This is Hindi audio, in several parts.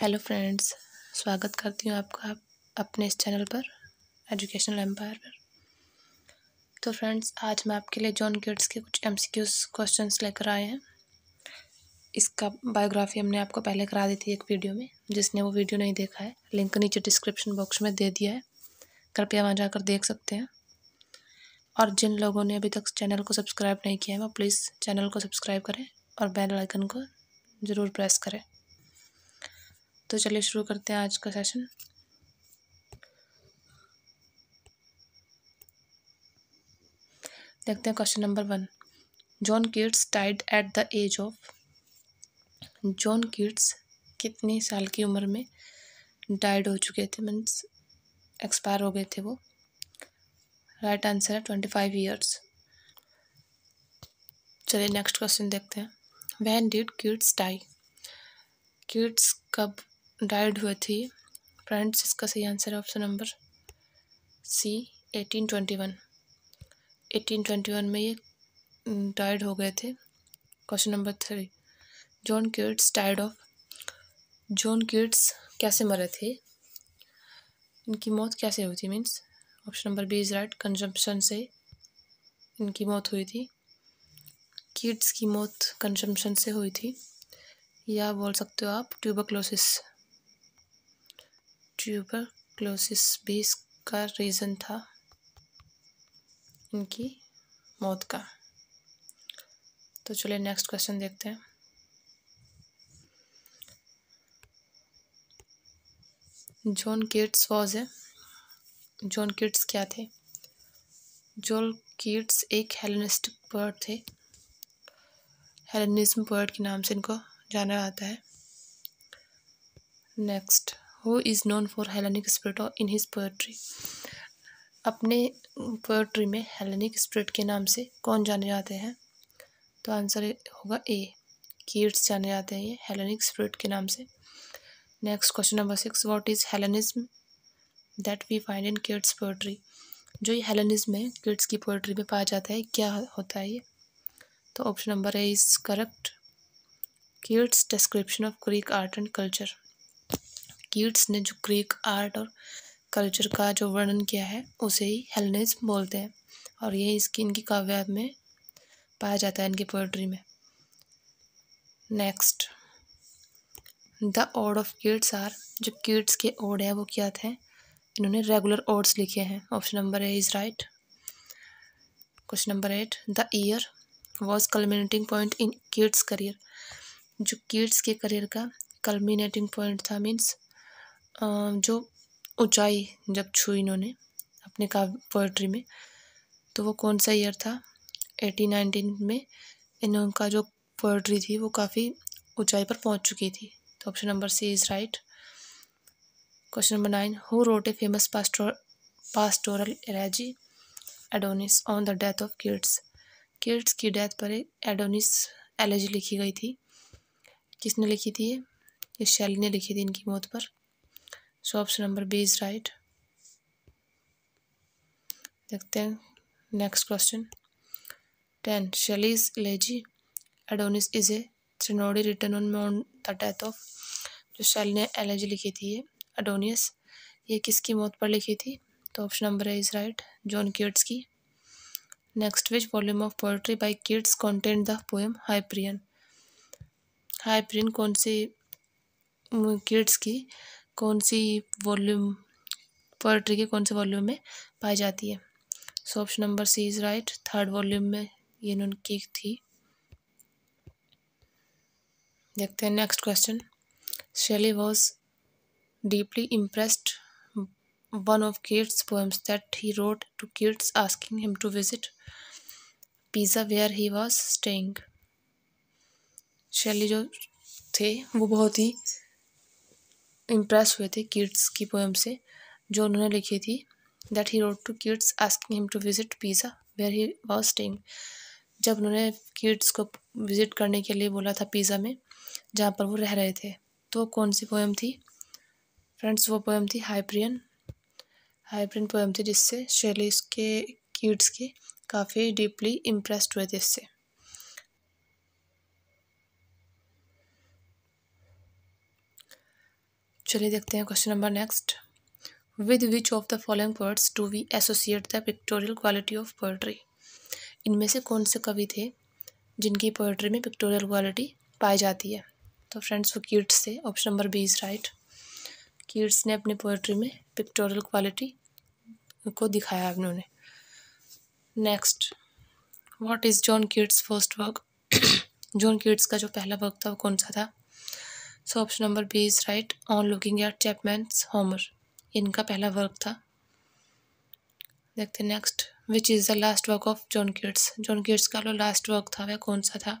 हेलो फ्रेंड्स स्वागत करती हूँ आपका अपने इस चैनल पर एजुकेशनल एम्पायर पर तो फ्रेंड्स आज मैं आपके लिए जॉन किड्स के कुछ एम सी क्यूज क्वेश्चन लेकर आए हैं इसका बायोग्राफी हमने आपको पहले करा दी थी एक वीडियो में जिसने वो वीडियो नहीं देखा है लिंक नीचे डिस्क्रिप्शन बॉक्स में दे दिया है कृपया वहाँ जाकर देख सकते हैं और जिन लोगों ने अभी तक चैनल को सब्सक्राइब नहीं किया है वो प्लीज़ चैनल को सब्सक्राइब करें और बेल आइकन को ज़रूर प्रेस करें तो चलिए शुरू करते हैं आज का सेशन देखते हैं question number one John Keats died at the age of John Keats कितनी साल की उम्र में डाइड हो चुके थे मीन्स एक्सपायर हो गए थे वो राइट आंसर है ट्वेंटी फाइव ईयर्स चलिए नेक्स्ट क्वेश्चन देखते हैं when did Keats die Keats कब डाइड हुए थे फ्रेंड्स इसका सही आंसर है option number C eighteen twenty one eighteen twenty one में ये डाइड हो गए थे question number three John Keats died of John Keats कैसे मरे थे इनकी मौत कैसे हुई थी means option number B is right consumption से इनकी मौत हुई थी किड्स की मौत कंजम्पशन से हुई थी या बोल सकते हो आप ट्यूबरक्लोसिस ट्यूबरक्लोसिस भी इसका रीज़न था इनकी मौत का तो चलिए नेक्स्ट क्वेश्चन देखते हैं जॉन किड्स वॉज है जॉन किड्स क्या थे जॉन किड्स एक हेलेनिस्टिक बर्ड थे हेलनिज्म बर्ड के नाम से इनको जाना जाता है next is known for Hellenic spirit spirit in his poetry अपने पोएट्री में हेलेनिक स्प्रिट के नाम से कौन जाने जाते हैं तो आंसर होगा ए कीट्स जाने जाते हैं ये हेलेनिक स्प्रिट के नाम से next question number six what is Hellenism that we find in Keats poetry जो ये हेलेनिज्म है किड्स की पोएट्री में पाया जाता है क्या होता है ये तो option number A is correct Keats description of Greek art and culture Keats ने जो ग्रीक आर्ट और कल्चर का जो वर्णन किया है उसे ही हेलनेस बोलते हैं और ये इसकी इनकी काव्यात में पाया जाता है इनकी पोइट्री में next the ode of Keats are जो कीट्स के ओड है वो क्या थे इन्होंने रेगुलर ओड्स लिखे हैं option number A is right question number eight the year was culminating point in Keats career जो किड्स के करियर का कलमिनेटिंग पॉइंट था मीन्स जो ऊंचाई जब छू इन्होंने अपने काव्य पोइट्री में तो वो कौन सा ईयर था एटीन नाइनटीन में इनका जो पोइट्री थी वो काफ़ी ऊंचाई पर पहुंच चुकी थी तो option number C is right question number nine who wrote a famous pastor pastoral elegy Adonais on the death of Keats Keats की डेथ पर एक एडोनिस एलर्जी लिखी गई थी किसने लिखी थी ये शैली ने लिखी थी इनकी मौत पर so option number B is right देखते हैं next question ten Shelley's elegy Adonais is a threnody written on मोन द डेथ ऑफ जो शैली ने एलर्जी लिखी थी ये एडोनियस ये किसकी मौत पर लिखी थी तो ऑप्शन नंबर है इज राइट जॉन किड्स की next which volume of poetry by Keats content the poem Hyperion Hyperion कौन सी किड्स की कौन सी वॉल्यूम पोएट्री के कौन से वॉल्यूम में पाई जाती है so option number C is right third volume में ये उनकी थी देखते हैं next question Shelley was deeply impressed one of Keats poems that he wrote to Keats asking him to visit Pisa where he was staying Shelley जो थे वो बहुत ही इम्प्रेस हुए थे किड्स की पोएम से जो उन्होंने लिखी थी that he wrote to Keats asking him to visit Pisa where he was staying जब उन्होंने किड्स को विज़िट करने के लिए बोला था पिज़्ज़ा में जहाँ पर वो रह रहे थे तो कौन सी पोएम थी फ्रेंड्स वो पोएम थी हाइप्रियन हाइप्रियन पोएम थी जिससे शैली के किड्स के काफ़ी डीपली इम्प्रेस्ड हुए थे इससे चलिए देखते हैं question number next with which of the following words do we associate the pictorial quality of poetry इनमें से कौन से कवि थे जिनकी पोइट्री में पिक्टोरियल क्वालिटी पाई जाती है तो फ्रेंड्स वो कीट्स थे option number B is right Keats ने अपनी पोइट्री में पिक्टोरियल क्वालिटी को दिखाया उन्होंने next what is John Keats first work John Keats का जो पहला वर्क था वो कौन सा था so option number B is right on looking at Chapman's Homer इनका पहला वर्क था देखते next which is the last work of John Keats John Keats का लो लास्ट वर्क था वह कौन सा था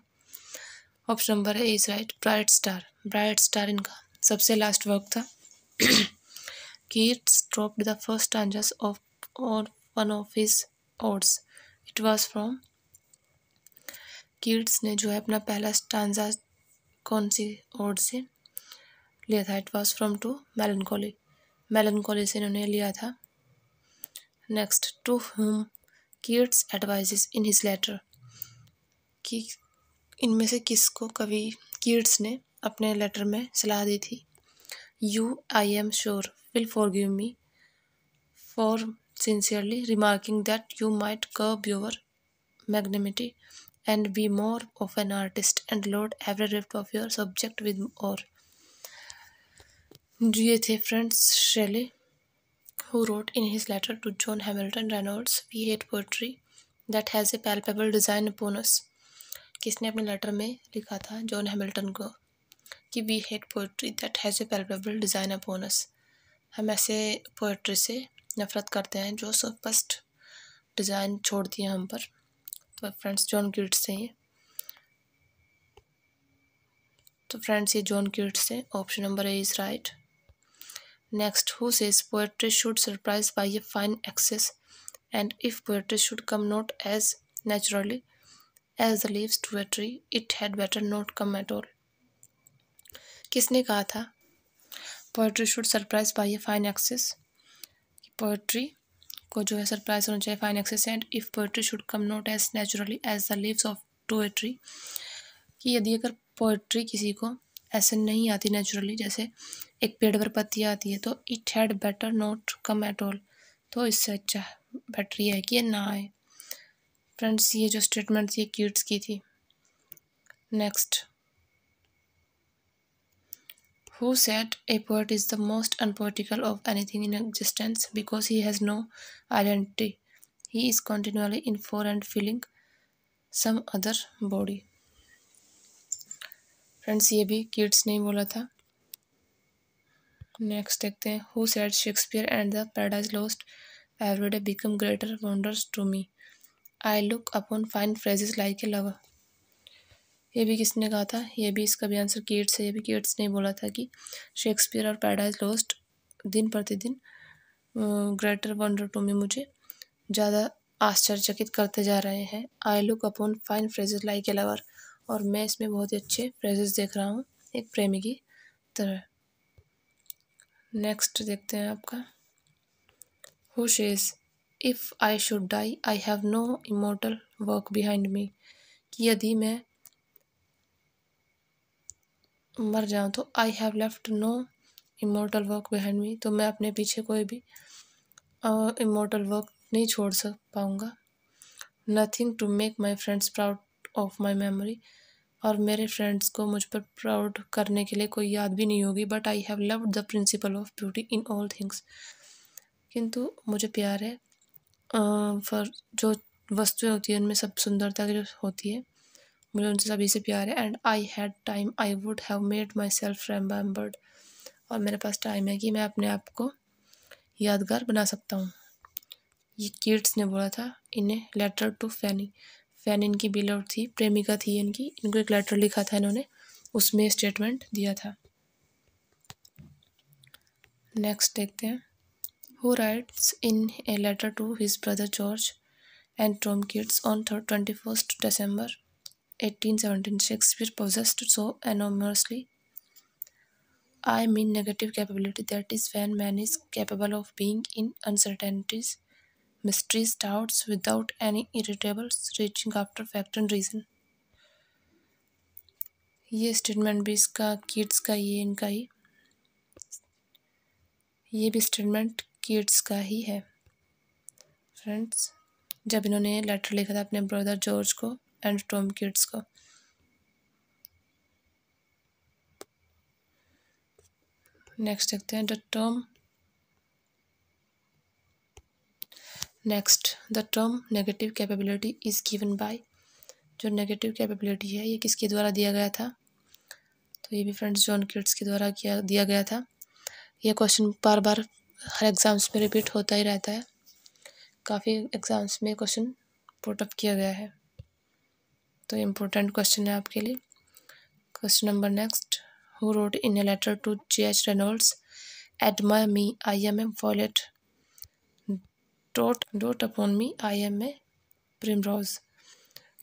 option number A is right bright star bright star इनका सबसे लास्ट वर्क था Keats dropped the first stanzas of और one of his odes it was from Keats ने जो है अपना पहला स्टांजा कौन सी ओड से लिया था इट वॉज फ्रॉम टू मेलन मेलनकोली से इन्होंने लिया था next to whom Keats advises in his letter कि इनमें से किसको कवि किड्स ने अपने लेटर में सलाह दी थी you I am sure will forgive me for sincerely remarking that you might curb your magnanimity and be more of an artist and load every rift of your subject with ore ये थे friends Shelley who wrote in his letter to John Hamilton Reynolds we hate poetry that has a palpable design upon किसने अपने लेटर में लिखा था जॉन हैमिल्टन को कि we hate poetry that has a palpable design upon us हम ऐसे पोइट्री से नफ़रत करते हैं जो स्पष्ट डिज़ाइन छोड़ती दिए हम पर तो फ्रेंड्स जॉन किड्स हैं तो फ्रेंड्स ये जॉन गिट्स हैं option number A is right Next, who says poetry should surprise by a fine excess, and if poetry should come not as naturally as the leaves to a tree, it had better not come at all. किसने कहा था poetry should surprise by a fine excess poetry को जो है सरप्राइज होना चाहिए fine excess and if poetry should come not as naturally as the leaves of to a tree कि यदि अगर पोइट्री किसी को ऐसे नहीं आती नेचुरली जैसे एक पेड़ पर पत्तियाँ आती है तो it had better not come at all तो इससे अच्छा बेटर ये है कि ये ना आए फ्रेंड्स ये जो स्टेटमेंट थी किड्स की थी next who said a poet is the most unpoetical of anything in existence because he has no identity he is continually in for and feeling some other body friends ये भी किड्स ने बोला था नेक्स्ट देखते हैं who said Shakespeare and the Paradise Lost every day become greater wonders to me I look upon fine phrases like a lover ये भी किसने कहा था ये भी इसका भी आंसर किड्स है ये भी किड्स ने बोला था कि शेक्सपियर और पैराडाइज लॉस्ट दिन प्रतिदिन ग्रेटर वंडर टू मी मुझे ज़्यादा आश्चर्यचकित करते जा रहे हैं I look upon fine phrases like a lover और मैं इसमें बहुत ही अच्छे प्राइजेस देख रहा हूँ एक प्रेमी की तरह नेक्स्ट देखते हैं आपका whose is if I should die I have no immortal work behind me कि यदि मैं मर जाऊँ तो I have left no immortal work behind me तो मैं अपने पीछे कोई भी इमोटल वर्क नहीं छोड़ सक पाऊँगा nothing to make my friends proud of my memory और मेरे फ्रेंड्स को मुझ पर प्राउड करने के लिए कोई याद भी नहीं होगी but I have loved the principle of beauty in all things किंतु मुझे प्यार है फॉर जो वस्तुएं होती हैं उनमें सब सुंदरता जो होती है मुझे उनसे सभी से प्यार है and I had time I would have made myself remembered और मेरे पास टाइम है कि मैं अपने आप को यादगार बना सकता हूँ ये किड्स ने बोला था इन्हें लेटर टू फैनी फैन इनकी बिलर थी प्रेमिका थी इनकी इनको एक लेटर लिखा था इन्होंने उसमें स्टेटमेंट दिया था नेक्स्ट देखते हैं who writes in a letter to his brother George and Tom Keats on third twenty first December eighteen seventeen Shakespeare possessed so enormously I mean negative capability that is when man is capable of being in uncertainties mysterious doubts without any irritable reaching after fact and reason ये स्टेटमेंट भी इसका किड्स का ये इनका ही ये भी स्टेटमेंट किड्स का ही है फ्रेंड्स जब इन्होंने लेटर लिखा था अपने ब्रदर जॉर्ज को एंड टॉम किड्स को नेक्स्ट देखते हैं द तो Tom next the term negative capability is given by जो नेगेटिव कैपेबिलिटी है ये किसके द्वारा दिया गया था तो ये भी फ्रेंड्स जॉन किड्स के द्वारा किया दिया गया था यह क्वेश्चन बार बार हर एग्ज़ाम्स में रिपीट होता ही रहता है काफ़ी एग्ज़ाम्स में क्वेश्चन पुटअप किया गया है तो इम्पोर्टेंट क्वेश्चन है आपके लिए question number next who wrote in a letter to G H Reynolds माई me I am am violet dote dote upon me I am a primrose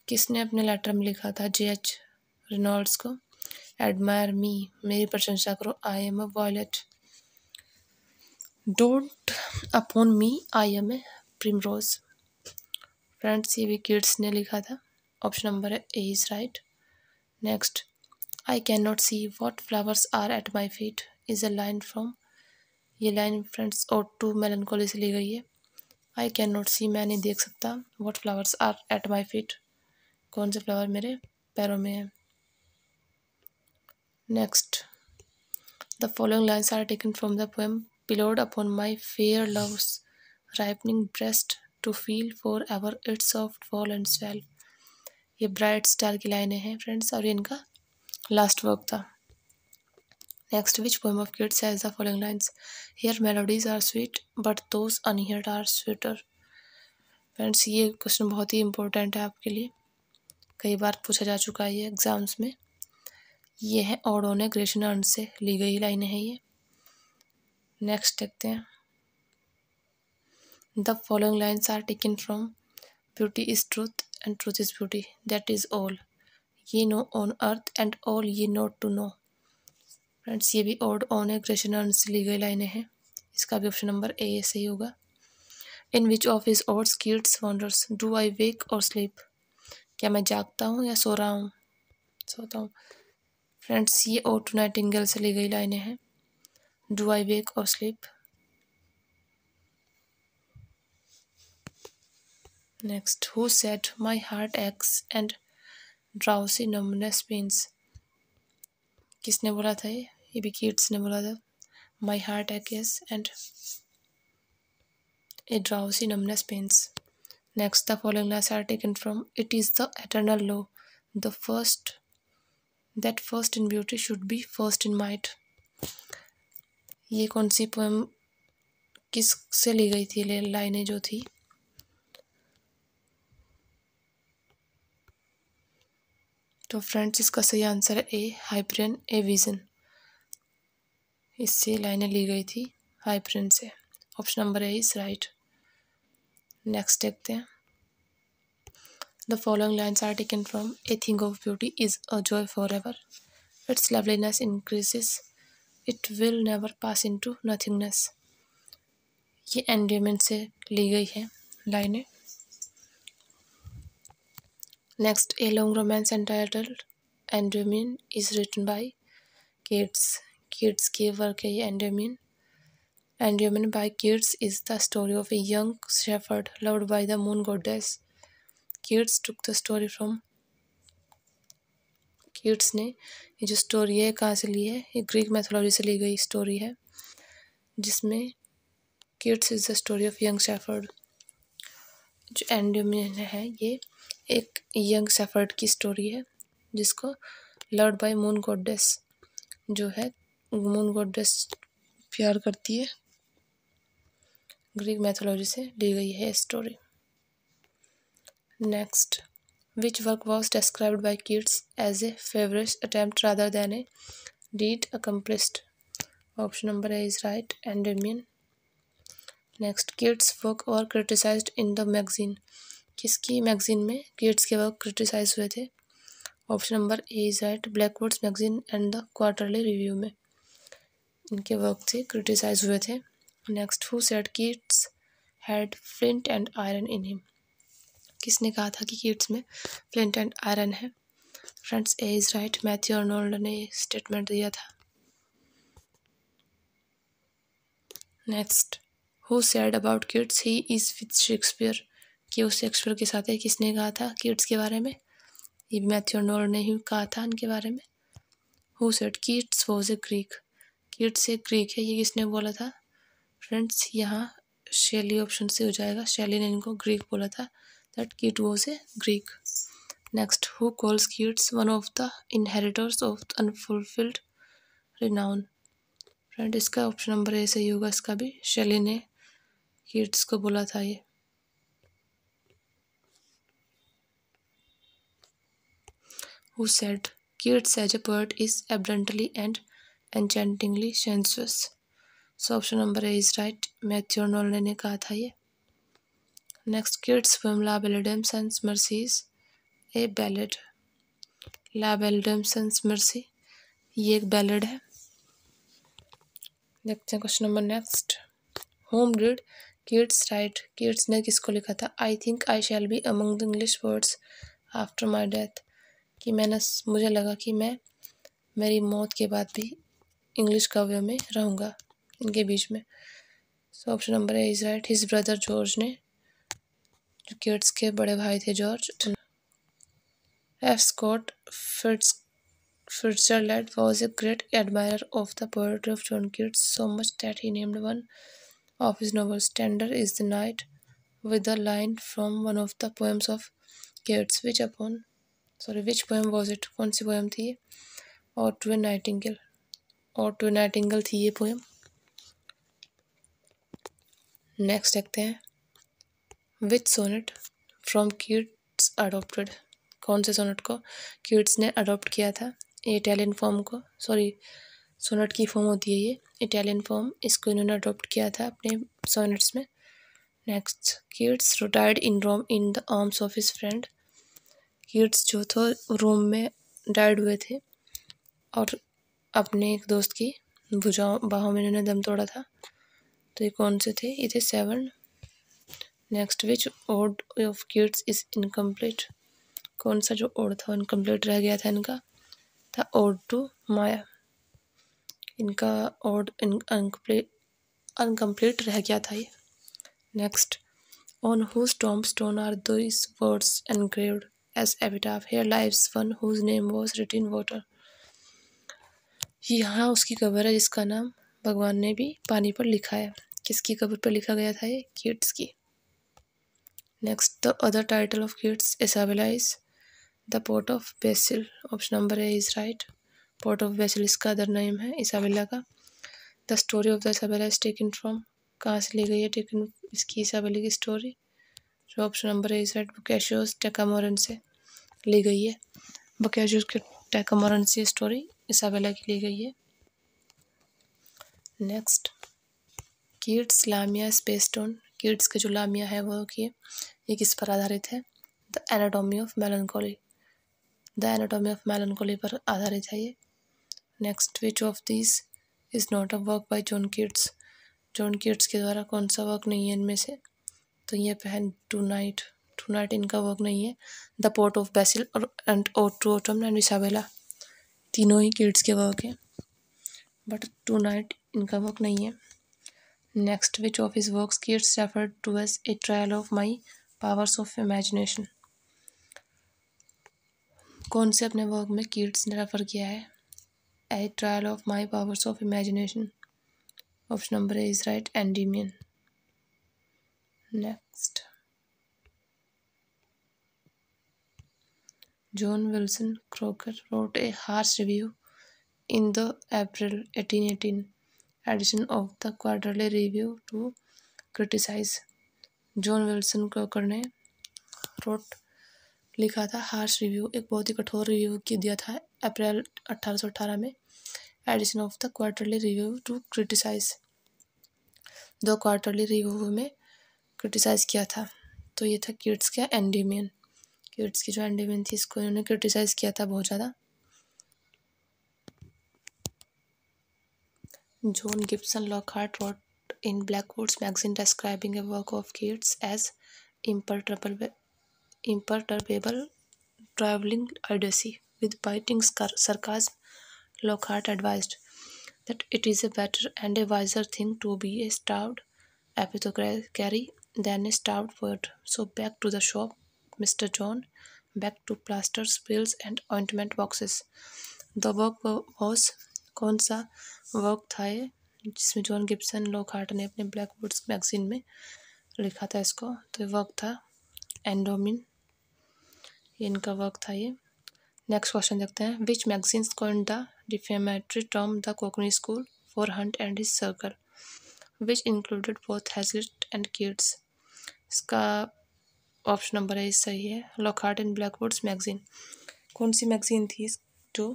किसने अपने लेटर में लिखा था जे एच रिनॉल्ड्स को एडमायर मी मेरी प्रशंसा करो आई एम ए वॉयलेट डोंट upon me I am a primrose friends ये भी किड्स ने लिखा था ऑप्शन नंबर है A is right next I can not see what flowers are at my feet is a line from ये लाइन फ्रेंड्स और टू मेलन से ली गई है आई कैन नॉट सी मैं नहीं देख सकता what flowers are at my feet कौन से फ्लावर मेरे पैरों में है next the following lines are taken from the poem pillowed upon my fair love's ripening breast to feel for ever its soft fall and swell ये ब्राइट स्टार की लाइनें हैं फ्रेंड्स और ये इनका लास्ट वर्क था Next, which poem of Keats has the following lines? Here melodies are sweet, but those unheard are sweeter. Friends ये क्वेश्चन बहुत ही इम्पोर्टेंट है आपके लिए कई बार पूछा जा चुका है ये एग्ज़ाम्स में ये है ओडो ने ग्रेशन अंड से ली गई लाइन है ये नेक्स्ट देखते हैं the following lines are taken from beauty is truth and truth is beauty that is all ye know on earth and all ye need to know friends ये भी ऑर्ड ऑन है क्रेशन से ली गई लाइनें हैं इसका भी ऑप्शन नंबर ए सही होगा in which of is ode Keats wonders do I wake or sleep क्या मैं जागता हूँ या सो रहा हूँ सोता हूँ फ्रेंड्स ये ओ टू नाइट इंगल से ली गई लाइनें हैं do I wake or sleep next who said my heart aches and drowsy numbness pains किसने बोला था ये ये भी किड्स ने बोला था my heart aches and a drowsy numbness pains next the following lines are taken from it is the eternal law the first that first in beauty should be first in might ये कौन सी पोएम किस से ली गई थी लाइनें जो थी तो फ्रेंड्स इसका सही आंसर है ए हाइब्रियन ए विजन इससे लाइनें ली गई थी हाई प्रिंट से option number A is right next देखते हैं the following lines are taken from a thing of beauty is a joy for ever its loveliness increases it will never pass into nothingness ये एंडेमेंट से ली गई है लाइने next a long romance title Endymion is written by Keats Keats के वर्क है ये Endymion Endymion by Keats is the story of A young shepherd loved by the moon goddess Keats took the story from Keats ने ये जो स्टोरी है कहाँ से ली है ये ग्रीक मैथोलॉजी से ली गई स्टोरी है जिसमें Keats is the story of young shepherd जो एंडियमिन है ये एक यंग शेफर्ड की स्टोरी है जिसको लर्ड बाय मून गोडेस जो है वुमन गॉडेस प्यार करती है ग्रीक मैथोलॉजी से दी गई है story next which work was described by Keats as a feverish attempt rather than a deed accomplished option number A is right Endymion next Keats work are criticised in the magazine किसकी मैगजीन में किड्स के वर्क क्रिटिसाइज हुए थे option number A is right Blackwood's magazine and the quarterly review में इनके वर्क से क्रिटिसाइज हुए थे next who said Keats had flint and iron in him किसने कहा था कि किड्स में फ्लिंट एंड आयरन है friends A is right Matthew Arnold ने स्टेटमेंट दिया था next who said about Keats he is with Shakespeare कि उस शेक्सपियर के साथ है किसने कहा था किड्स के बारे में ये मैथ्यू अर्नोल्ड ने ही कहा था इनके बारे में who said Keats was a Greek किड से ग्रीक है ये किसने बोला था फ्रेंड्स यहाँ शैली ऑप्शन से हो जाएगा शैली ने इनको ग्रीक बोला था दैट किट वो से Greek next who calls Keats one of the inheritors of unfulfilled renown friend इसका ऑप्शन नंबर ए सही होगा इसका भी शैली ने किड्स को बोला था ये who said Keats as a poet is abundantly and enchantingly sensuous so option number A is right Matthew Arnold ने कहा था ये next Keats film la belle dames and mercies a ballad la belle dames and mercy ये एक बैलेड है देखते हैं question number next whom did Keats write Keats ने किसको लिखा था I think I shall be among the English words after my death कि मैंने मुझे लगा कि मैं मेरी मौत के बाद भी इंग्लिश काव्य में रहूँगा इनके बीच में सो ऑप्शन नंबर है is right his brother George ने जो किड्स के बड़े भाई थे George F Scott Fitz Fitzgerald was a great admirer of the poetry of John Keats so much that he named one of his नोबल Tender is the Night with the line from one of the poems of Keats which upon sorry which poem was it कौन सी पोएम थी और टू ए नाइटिंग गिल और टू एंगल थी ये पोएम नेक्स्ट देखते हैं which sonnet from Keats adopted कौन से सोनेट को किड्स ने अडोप्ट किया था इटालियन फॉर्म को सॉरी सोनेट की फॉर्म होती है ये इटालियन फॉर्म इसको इन्होंने अडोप्ट किया था अपने सोनेट्स में next Keats retired in Rome in the arms of his friend Keats जो थे रोम में डायड हुए थे और अपने एक दोस्त की भुजाओं बाहों में इन्होंने दम तोड़ा था तो ये कौन से थे ये थे Severn next which ode of Keats is incomplete कौन सा जो ओड था इनकम्प्लीट रह गया था इनका था ओड टू माया इनका ओड इनकम्प्लीट अनकम्प्लीट रह गया था ये next on whose tombstone are those words as epitaph here lives one whose name was writ in water यहाँ उसकी कब्र है जिसका नाम भगवान ने भी पानी पर लिखा है किसकी कब्र पर लिखा गया था ये किड्स की next the other title of Keats Isabella the pot of basil option number A is right pot of basil इसका अदर नेम है इसाबेला का the story of the Isabella is taken from कहाँ से ली गई है टेकन इसकी इसाबेला की स्टोरी जो option number A is right Boccaccio's Decameron से ली गई है बुकैशियोस के टेकामोरन से स्टोरी इसाबेला की ली गई है नेक्स्ट किड्स लामिया स्पेसटोन किड्स के जो लामिया है वो कि ये किस पर आधारित है the anatomy of melancholy the anatomy of melancholy पर आधारित है ये next which of this is not a work by John Keats John Keats के द्वारा कौन सा वर्क नहीं है इनमें से तो ये पहन टू नाइट टू नाइट इनका वर्क नहीं है द पोर्ट ऑफ बेसिल और and ode to autumn and Isabella तीनों ही किड्स के वर्क हैं बट टू नाइट इनका वर्क नहीं है next which of his work Keats refer to as a trial of my powers of imagination कौन से अपने वर्क में किड्स ने रेफर किया है a trial of my powers of imagination option number is right Endymion next John Wilson Croker wrote a harsh review in the April 1818 edition of the Quarterly Review to criticize. John Wilson Croker ने wrote लिखा था हार्श रिव्यू एक बहुत ही कठोर रिव्यू की दिया था अप्रैल 1818 में edition of the quarterly review to criticise दो क्वार्टरली रिव्यू में क्रिटिसाइज किया था तो ये था किड्स का एंडीमियन किड्स की जो एंडीमिन थी इसको इन्होंने क्रिटिसाइज किया था बहुत ज़्यादा John Gibson Hart wrote in Blackwood's magazine describing a work of Keats as imperturbable imperturbable drivelling idiocy with biting sarcasm Lockhart advise that it is a better and a wiser thing to be a starved apothecary than a starved word so back to the shop Mr. John back to plasters, pills, and ointment boxes. The work was कौन सा वर्क था ये जिसमें जॉन गिब्सन हार्ट ने अपने ब्लैक वुड्स मैगजीन में लिखा था इसको तो ये वर्क था एंडोमिन ये इनका वर्क था ये नेक्स्ट क्वेश्चन देखते हैं which magazine coin the defamatory term the cockney school for Hunt and his circle which included both Hazlitt and Keats इसका ऑप्शन नंबर है सही है लॉकहार्ट एंड ब्लैकबोर्ड्स मैगजीन कौन सी मैगजीन थी जो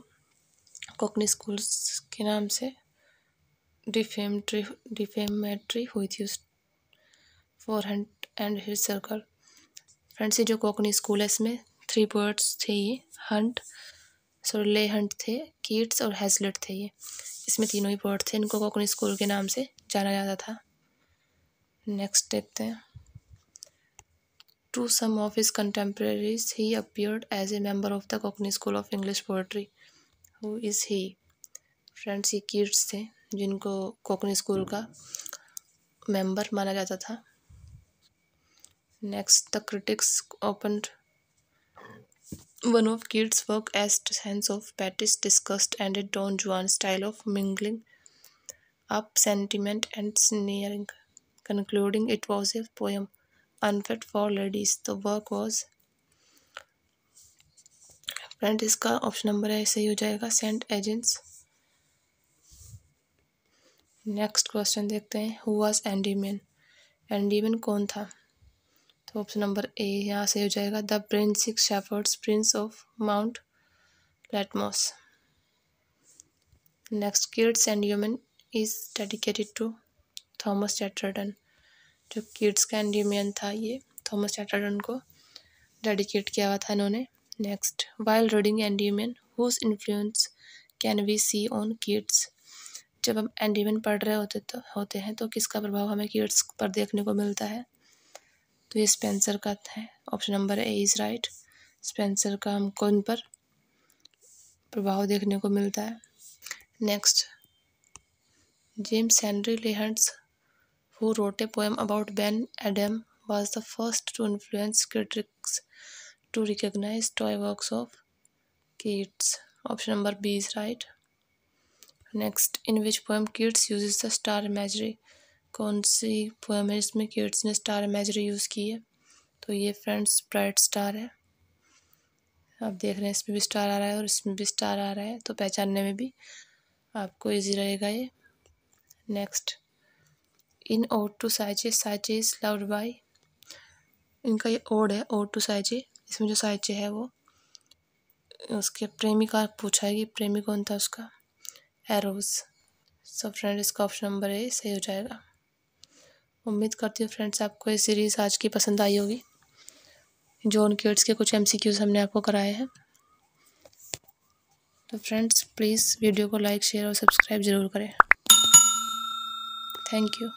कोकनी स्कूल्स के नाम से डिफेमट्री डिफेमेट्री हुई थी उस for Hunt and his circle friends ये जो कोकनी स्कूल है इसमें थ्री बर्ड्स थे ये हंट सॉरी ले हंट थे कीट्स और हैजलेट थे ये इसमें तीनों ही बर्ड थे इनको कोकनी स्कूल के नाम से जाना जाता था नेक्स्ट देखते हैं To some of his contemporaries, he appeared as a member of the Cockney School of English Poetry. Who is he? Friends ये किड्स थे जिनको कोकनी स्कूल का मेंबर माना जाता था next the critics open One of Keats' work as sense of Patty's disgust and a Don Juan style of mingling up sentiment and sneering, concluding it was a poem unfit for ladies तो वर्क वॉज फ्रेंड इसका ऑप्शन नंबर है सही हो जाएगा सेंट एजेंट्स नेक्स्ट क्वेश्चन देखते हैं हु वाज एंडीमैन एंडीमैन कौन था तो ऑप्शन नंबर ए यहाँ सही हो जाएगा द प्रिंसिक shepherd's prince of Mount Latmos next Keats and is dedicated to Thomas Chatterton जो किड्स का एंडियमियन था ये थॉमस चैटरटन को डेडिकेट किया हुआ था इन्होंने next while reading Endymion whose influence can we see on Keats जब हम एंडियमियन पढ़ रहे होते तो होते हैं तो किसका प्रभाव हमें किड्स पर देखने को मिलता है तो ये स्पेंसर का है option number A is right Spenser का हम कौन पर प्रभाव देखने को मिलता है next James Henry Leigh Hunt's who wrote a poem about Ben Adam, was the first to influence critics to recognize toy works of Keats. Option number B is right. Next in which poem Keats uses the star imagery कौन सी पोएम है जिसमें किड्स ने स्टार इमेजरी यूज़ की है तो ये फ्रेंड्स ब्राइट स्टार है आप देख रहे हैं इसमें भी स्टार आ रहा है और इसमें भी स्टार आ रहा है तो पहचानने में भी आपको इजी रहेगा ये next in ode to Psyche Psyche is loved by इनका ये ओड है ओड टू साइजे इसमें जो साइजे है वो उसके प्रेमी का पूछा है कि प्रेमी कौन था उसका एरोज सो फ्रेंड इसका ऑप्शन नंबर ए सही हो जाएगा उम्मीद करती हूँ फ्रेंड्स आपको ये सीरीज़ आज की पसंद आई होगी जोन किड्स के कुछ एमसीक्यूज हमने आपको कराए हैं तो फ्रेंड्स प्लीज़ वीडियो को लाइक शेयर और सब्सक्राइब ज़रूर करें थैंक यू